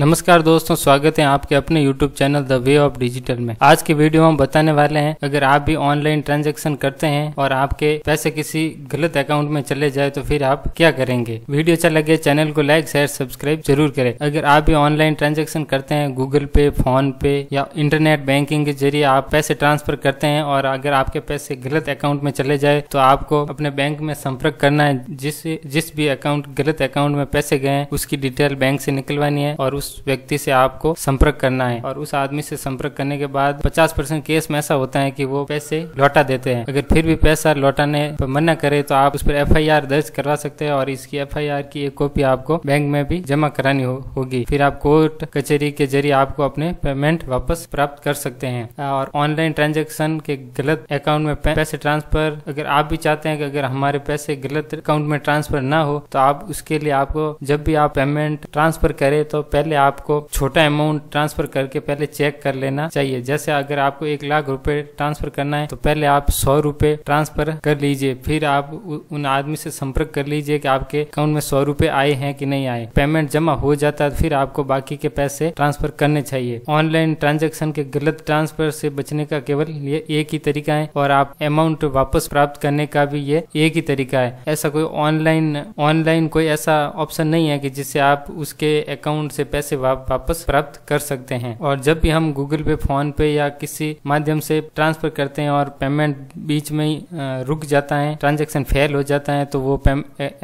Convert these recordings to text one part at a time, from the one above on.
नमस्कार दोस्तों स्वागत है आपके अपने YouTube channel the way of digital में आज के वीडियो हम बताने वाले हैं अगर आप भी ऑनलाइन ट्रांजैक्शन करते हैं और आपके पैसे किसी गलत अकाउंट में चले जाए तो फिर आप क्या करेंगे वीडियो अच्छा लगे चैनल को लाइक शेयर सब्सक्राइब जरूर करें अगर आप भी ऑनलाइन ट्रांजेक्शन करते हैं गूगल पे फोन पे या इंटरनेट बैंकिंग के जरिए आप पैसे ट्रांसफर करते हैं और अगर आपके पैसे गलत अकाउंट में चले जाए तो आपको अपने बैंक में संपर्क करना है जिस जिस भी अकाउंट गलत अकाउंट में पैसे गए उसकी डिटेल बैंक से निकलवानी है और उस उस व्यक्ति से आपको संपर्क करना है और उस आदमी से संपर्क करने के बाद पचास परसेंट केस में ऐसा होता है कि वो पैसे लौटा देते हैं अगर फिर भी पैसा लौटाने पर मना करे तो आप उस पर एफ दर्ज करवा सकते हैं और इसकी एफ की एक कॉपी आपको बैंक में भी जमा करानी हो, होगी फिर आप कोर्ट कचहरी के जरिए आपको अपने पेमेंट वापस प्राप्त कर सकते हैं और ऑनलाइन ट्रांजेक्शन के गलत अकाउंट में पैसे ट्रांसफर अगर आप भी चाहते हैं कि अगर हमारे पैसे गलत अकाउंट में ट्रांसफर ना हो तो आप उसके लिए आपको जब भी आप पेमेंट ट्रांसफर करें तो पहले आपको छोटा अमाउंट ट्रांसफर करके पहले चेक कर लेना चाहिए जैसे अगर आपको एक लाख रुपए ट्रांसफर करना है तो पहले आप सौ रुपए ट्रांसफर कर लीजिए फिर आप उन आदमी से संपर्क कर लीजिए कि आपके अकाउंट में सौ रुपए आए हैं कि नहीं आए पेमेंट जमा हो जाता है फिर आपको बाकी के पैसे ट्रांसफर करने चाहिए ऑनलाइन ट्रांजेक्शन के गलत ट्रांसफर से बचने का केवल ये एक ही तरीका है और आप अमाउंट वापस प्राप्त करने का भी ये एक ही तरीका है ऐसा कोई ऑनलाइन ऑनलाइन कोई ऐसा ऑप्शन नहीं है कि जिससे आप उसके अकाउंट से पैसे पैसे वापस प्राप्त कर सकते हैं और जब भी हम गूगल पे फोन पे या किसी माध्यम से ट्रांसफर करते हैं और पेमेंट बीच में रुक जाता है ट्रांजेक्शन फेल हो जाता है तो वो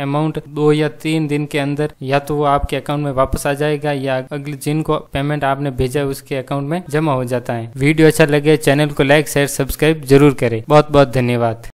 अमाउंट दो या तीन दिन के अंदर या तो वो आपके अकाउंट में वापस आ जाएगा या अगले जिनको पेमेंट आपने भेजा है उसके अकाउंट में जमा हो जाता है वीडियो अच्छा लगे चैनल को लाइक शेयर सब्सक्राइब जरूर करें बहुत बहुत धन्यवाद